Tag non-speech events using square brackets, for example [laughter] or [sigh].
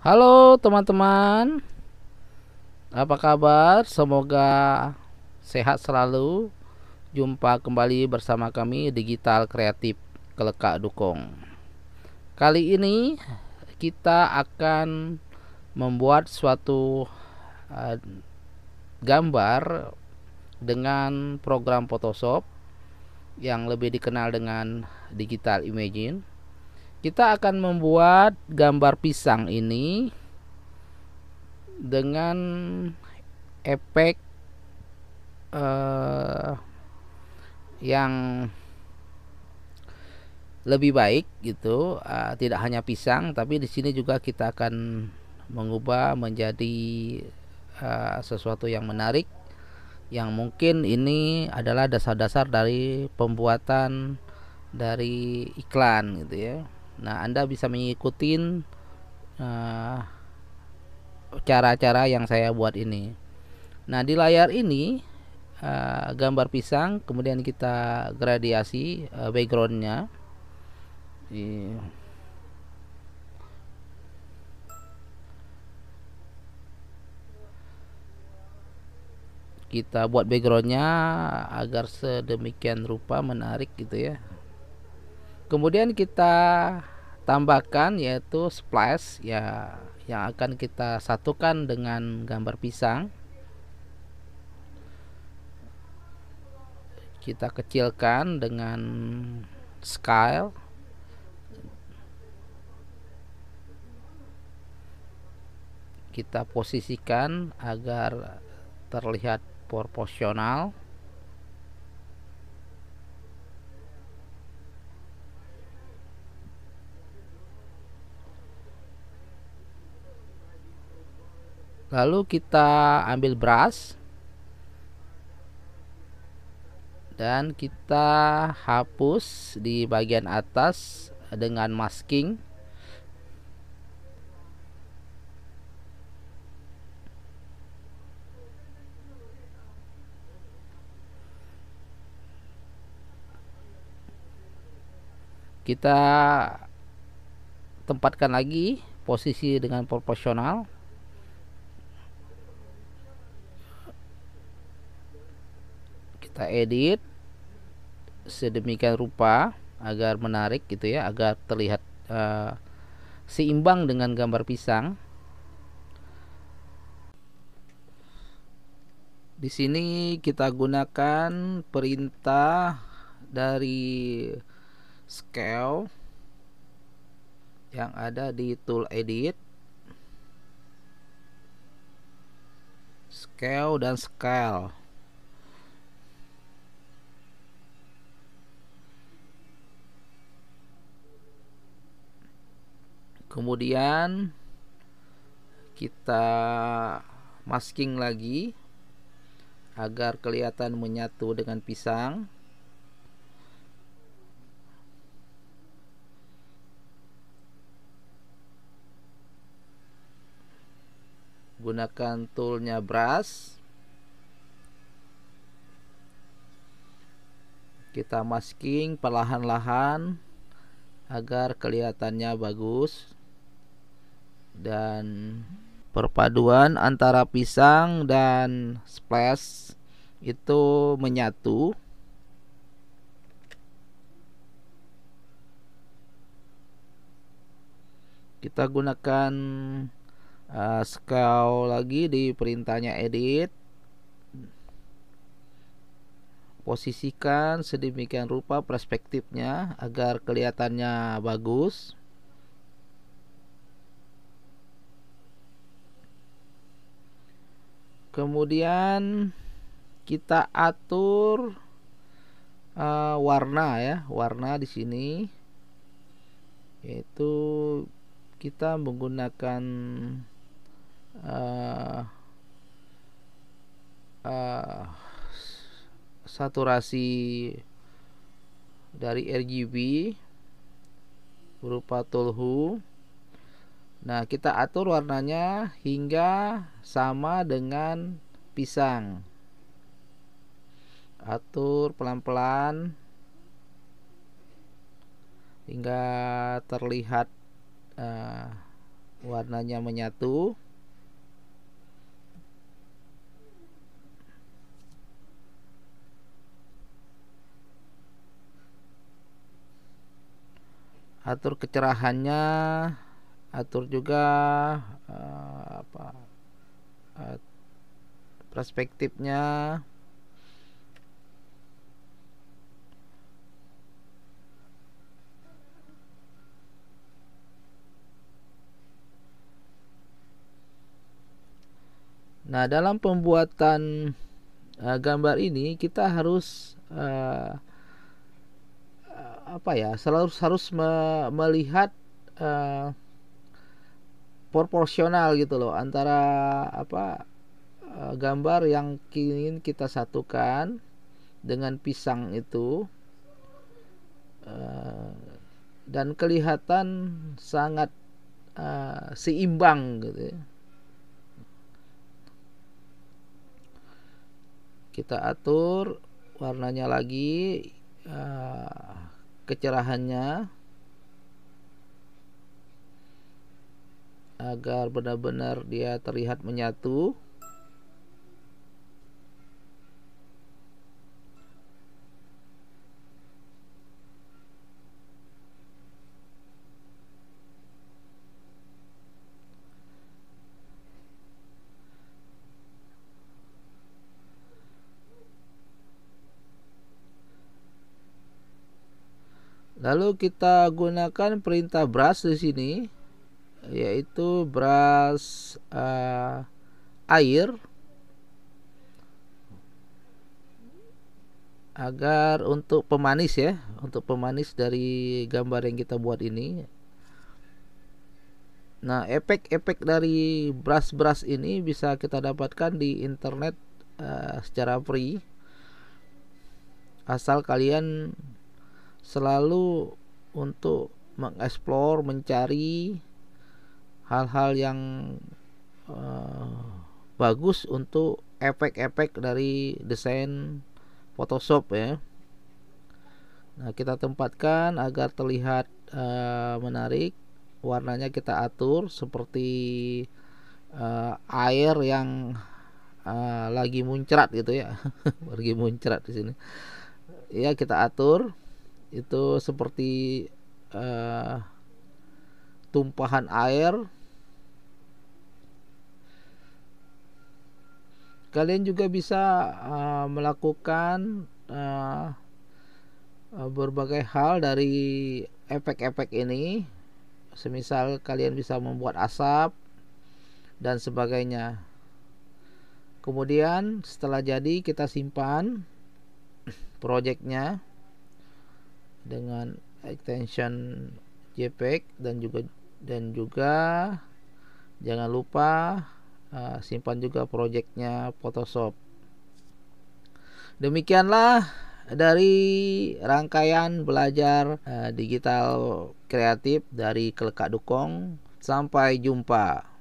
Halo teman-teman Apa kabar? Semoga sehat selalu Jumpa kembali bersama kami Digital Kreatif Kelekak Dukung Kali ini kita akan membuat suatu uh, gambar dengan program Photoshop yang lebih dikenal dengan Digital Imaging kita akan membuat gambar pisang ini dengan efek uh, yang lebih baik gitu uh, tidak hanya pisang tapi di sini juga kita akan mengubah menjadi uh, sesuatu yang menarik yang mungkin ini adalah dasar-dasar dari pembuatan dari iklan gitu ya Nah, Anda bisa mengikuti eh, cara-cara uh, yang saya buat ini. Nah, di layar ini uh, gambar pisang, kemudian kita gradiasi uh, backgroundnya. Kita buat backgroundnya agar sedemikian rupa menarik gitu ya. Kemudian kita tambahkan yaitu splash ya yang akan kita satukan dengan gambar pisang kita kecilkan dengan scale kita posisikan agar terlihat proporsional lalu kita ambil brush dan kita hapus di bagian atas dengan masking kita tempatkan lagi posisi dengan proporsional kita edit sedemikian rupa agar menarik gitu ya agar terlihat uh, seimbang dengan gambar pisang di sini kita gunakan perintah dari scale yang ada di tool edit scale dan scale kemudian kita masking lagi agar kelihatan menyatu dengan pisang gunakan toolnya brush kita masking perlahan-lahan agar kelihatannya bagus dan perpaduan antara pisang dan splash itu menyatu kita gunakan uh, eh, scale lagi di perintahnya edit posisikan sedemikian rupa perspektifnya agar kelihatannya bagus kemudian kita atur uh, warna ya warna di sini yaitu kita menggunakan uh, uh, saturasi dari RGB berupa tolhu Nah, kita atur warnanya hingga sama dengan pisang. Atur pelan-pelan hingga terlihat uh, warnanya menyatu. Atur kecerahannya atur juga uh, apa uh, perspektifnya Nah, dalam pembuatan uh, gambar ini kita harus uh, apa ya? Selalu harus me melihat uh, proporsional gitu loh antara apa eh, gambar yang ingin kita satukan dengan pisang itu eh, dan kelihatan sangat eh, seimbang gitu ya. kita atur warnanya lagi kecerahannya agar benar-benar dia terlihat menyatu Lalu kita gunakan perintah brush di sini yaitu beras uh, air agar untuk pemanis ya untuk pemanis dari gambar yang kita buat ini nah efek-efek dari beras-beras ini bisa kita dapatkan di internet uh, secara free asal kalian selalu untuk mengeksplor mencari hal-hal yang uh, bagus untuk efek-efek dari desain Photoshop ya. Nah, kita tempatkan agar terlihat uh, menarik. Warnanya kita atur seperti uh, air yang uh, lagi muncrat gitu ya. [laughs] lagi muncrat di sini. Ya, kita atur itu seperti uh, tumpahan air Kalian juga bisa uh, melakukan uh, berbagai hal dari efek-efek ini. Semisal kalian bisa membuat asap dan sebagainya. Kemudian setelah jadi kita simpan [clears throat] projectnya dengan extension JPEG dan juga dan juga jangan lupa Ah, simpan juga projectnya Photoshop demikianlah dari rangkaian belajar ah, digital kreatif dari Kelekak Dukong sampai jumpa